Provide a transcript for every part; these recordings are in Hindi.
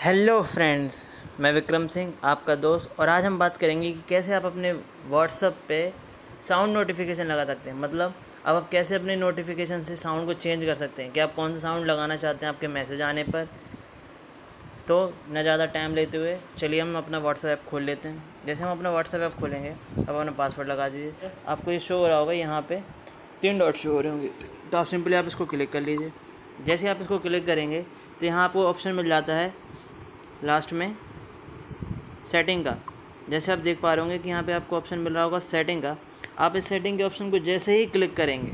हेलो फ्रेंड्स मैं विक्रम सिंह आपका दोस्त और आज हम बात करेंगे कि कैसे आप अपने व्हाट्सअप पे साउंड नोटिफिकेशन लगा सकते हैं मतलब अब आप कैसे अपने नोटिफिकेशन से साउंड को चेंज कर सकते हैं कि आप कौन सा साउंड लगाना चाहते हैं आपके मैसेज आने पर तो ना ज़्यादा टाइम लेते हुए चलिए हम अपना व्हाट्सएप ऐप खोल लेते हैं जैसे हम अपना व्हाट्सएप ऐप खोलेंगे अब अपना पासवर्ड लगा दीजिए आपको ये शो हो रहा होगा यहाँ पर तीन डॉट शो हो रहे होंगे तो आप सिंपली आप इसको क्लिक कर लीजिए जैसे आप इसको क्लिक करेंगे तो यहाँ आपको ऑप्शन मिल जाता है लास्ट में सेटिंग का जैसे आप देख पा रहे होंगे कि यहाँ पे आपको ऑप्शन मिल रहा होगा सेटिंग का आप इस सेटिंग के ऑप्शन को जैसे ही क्लिक करेंगे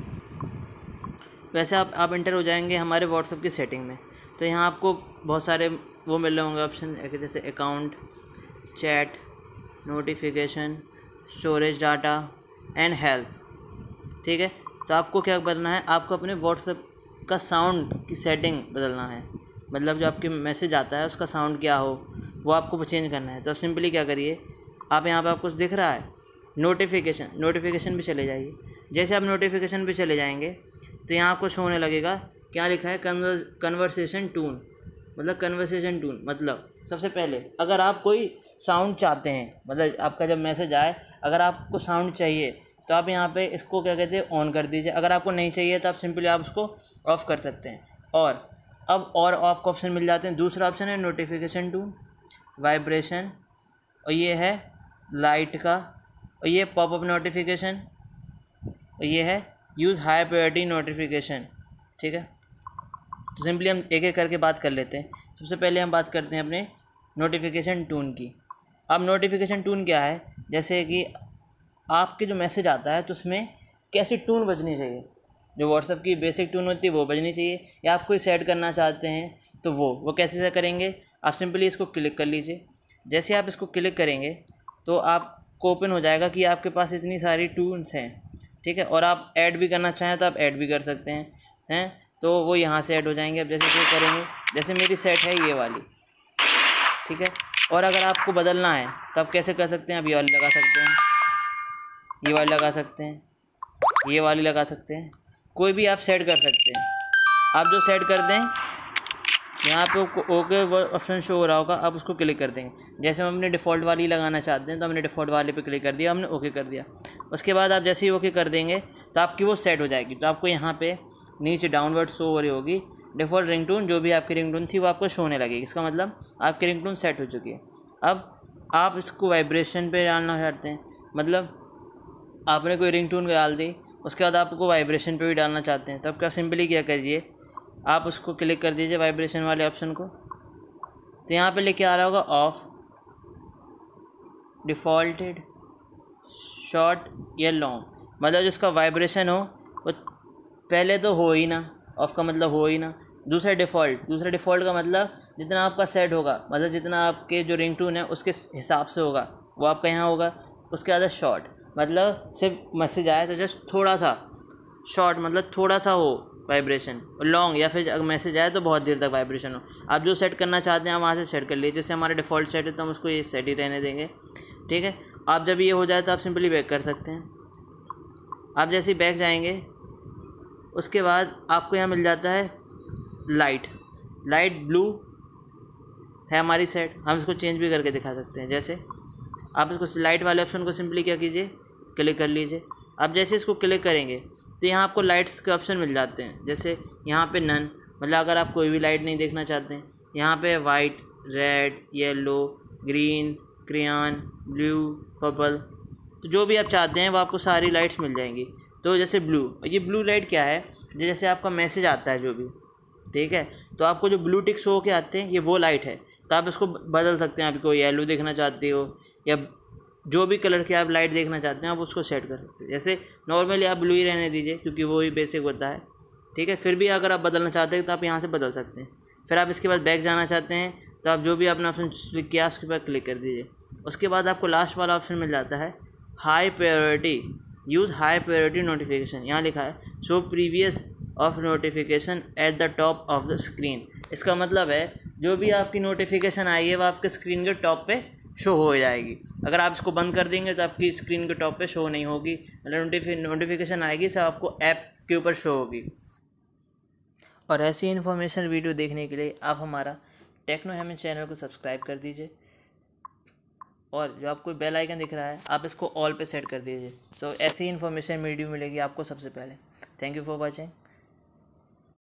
वैसे आप आप इंटर हो जाएंगे हमारे व्हाट्सअप की सेटिंग में तो यहाँ आपको बहुत सारे वो मिल रहे होंगे ऑप्शन जैसे account chat notification storage data and help ठीक है तो आपको क्या बदलना है आपको अपने व्हाट्सएप का साउंड की सेटिंग बदलना है मतलब जो आपके मैसेज आता है उसका साउंड क्या हो वो आपको चेंज करना है तो सिंपली क्या करिए आप यहाँ पर आपको दिख रहा है नोटिफिकेशन नोटिफिकेशन भी चले जाइए जैसे आप नोटिफिकेशन भी चले जाएंगे तो यहाँ आपको शो होने लगेगा क्या लिखा है कन्वर्सेशन टून मतलब कन्वर्सेशन टून मतलब सबसे पहले अगर आप कोई साउंड चाहते हैं मतलब आपका जब मैसेज आए अगर आपको साउंड चाहिए तो आप यहाँ पे इसको क्या कहते हैं ऑन कर दीजिए अगर आपको नहीं चाहिए तो आप सिंपली आप उसको ऑफ़ कर सकते हैं और अब और ऑफ का ऑप्शन मिल जाते हैं दूसरा ऑप्शन है नोटिफिकेशन टून वाइब्रेशन और ये है लाइट का और ये पॉपअप नोटिफिकेशन और ये है यूज़ हाई प्रायोरिटी नोटिफिकेशन ठीक है तो सिंपली हम एक एक करके बात कर लेते हैं सबसे पहले हम बात करते हैं अपने नोटिफिकेशन टून की अब नोटिफिकेशन टून क्या है जैसे कि आपके जो मैसेज आता है तो उसमें कैसी टून बजनी चाहिए जो व्हाट्सअप की बेसिक ट्यून होती है वो बजनी चाहिए या आप कोई सेट करना चाहते हैं तो वो वो कैसे से करेंगे आप सिंपली इसको क्लिक कर लीजिए जैसे आप इसको क्लिक करेंगे तो आपको ओपन हो जाएगा कि आपके पास इतनी सारी टूल्स हैं ठीक है और आप ऐड भी करना चाहें तो आप ऐड भी कर सकते हैं हैं तो वो यहाँ से ऐड हो जाएंगे अब जैसे क्लिक करेंगे जैसे मेरी सेट है ये वाली ठीक है और अगर आपको बदलना है तो आप कैसे कर सकते हैं आप ये वाली लगा सकते हैं ये वाली लगा सकते हैं ये वाली लगा सकते हैं कोई भी आप सेट कर सकते हैं आप जो सेट कर दें यहाँ पे ओके वो ऑप्शन शो हो रहा होगा आप उसको क्लिक कर देंगे जैसे हम अपने डिफ़ॉल्ट वाली लगाना चाहते हैं तो हमने डिफ़ॉल्ट वाले पे क्लिक कर दिया हमने ओके कर दिया उसके बाद आप जैसे ही ओके कर देंगे तो आपकी वो सेट हो जाएगी तो आपको यहाँ पे नीचे डाउनवर्ड शो हो रही होगी डिफ़ॉल्ट रिंग टून जो भी आपकी रिंग टून थी वो आपको शो होने लगेगी इसका मतलब आपकी रिंग टून सेट हो चुकी है अब आप इसको वाइब्रेशन पर डालना चाहते हैं मतलब आपने कोई रिंग टून डाल दी उसके बाद आपको वाइब्रेशन पे भी डालना चाहते हैं तो आप क्या सिंपली क्या करिए आप उसको क्लिक कर दीजिए वाइब्रेशन वाले ऑप्शन को तो यहाँ पे लेके आ रहा होगा ऑफ डिफ़ॉल्टेड शॉर्ट या लॉन्ग मतलब जिसका वाइब्रेशन हो वो पहले तो हो ही ना ऑफ का मतलब हो ही ना दूसरा डिफ़ॉल्ट दूसरा डिफ़ॉल्ट का मतलब जितना आपका सेट होगा मतलब जितना आपके जो रिंग टून है उसके हिसाब से होगा वो आपका यहाँ होगा उसके बाद शॉर्ट मतलब सिर्फ मैसेज आया तो जस्ट थोड़ा सा शॉर्ट मतलब थोड़ा सा हो वाइब्रेशन लॉन्ग या फिर अगर मैसेज आया तो बहुत देर तक वाइब्रेशन हो आप जो सेट करना चाहते हैं आप वहाँ से सेट कर लीजिए जैसे हमारा डिफ़ॉल्ट सेट है तो हम उसको ये सेट ही रहने देंगे ठीक है आप जब ये हो जाए तो आप सिंपली बैक कर सकते हैं आप जैसे ही बैक जाएंगे उसके बाद आपको यहाँ मिल जाता है लाइट लाइट ब्लू है हमारी सेट हम इसको चेंज भी करके दिखा सकते हैं जैसे आप इसको लाइट वाले ऑप्शन को सिंपली क्या कीजिए क्लिक कर लीजिए आप जैसे इसको क्लिक करेंगे तो यहाँ आपको लाइट्स के ऑप्शन मिल जाते हैं जैसे यहाँ पे नन मतलब अगर आप कोई भी लाइट नहीं देखना चाहते हैं यहाँ पे वाइट रेड येलो ग्रीन क्रियान ब्लू पर्पल तो जो भी आप चाहते हैं वो आपको सारी लाइट्स मिल जाएंगी तो जैसे ब्लू ये ब्लू लाइट क्या है जैसे आपका मैसेज आता है जो भी ठीक है तो आपको जो ब्लू टिक्स हो के आते हैं ये वो लाइट है तो आप इसको बदल सकते हैं आपको येलो देखना चाहते हो या जो भी कलर की आप लाइट देखना चाहते हैं आप उसको सेट कर सकते हैं जैसे नॉर्मली आप ब्लू ही रहने दीजिए क्योंकि वो ही बेसिक होता है ठीक है फिर भी अगर आप बदलना चाहते हैं तो आप यहाँ से बदल सकते हैं फिर आप इसके बाद बैक जाना चाहते हैं तो आप जो भी आपने ऑप्शन क्लिक किया उसके बाद क्लिक कर दीजिए उसके बाद आपको लास्ट वाला ऑप्शन मिल जाता है high priority use high priority notification यहाँ लिखा है show previews of notification at the top of the screen इसका मतलब है जो भी आपकी नोटिफिकेशन आई है वह आपके स्क्रीन के टॉप पे शो हो जाएगी अगर आप इसको बंद कर देंगे तो आपकी स्क्रीन के टॉप पे शो नहीं होगी नोटिफि मतलब नोटिफिकेशन आएगी सब आपको ऐप के ऊपर शो होगी और ऐसी इन्फॉर्मेशन वीडियो देखने के लिए आप हमारा टेक्नो हेमन चैनल को सब्सक्राइब कर दीजिए और जो आपको बेल आइकन दिख रहा है आप इसको ऑल पे सेट कर दीजिए तो ऐसी इन्फॉर्मेशन वीडियो मिलेगी आपको सबसे पहले थैंक यू फॉर वॉचिंग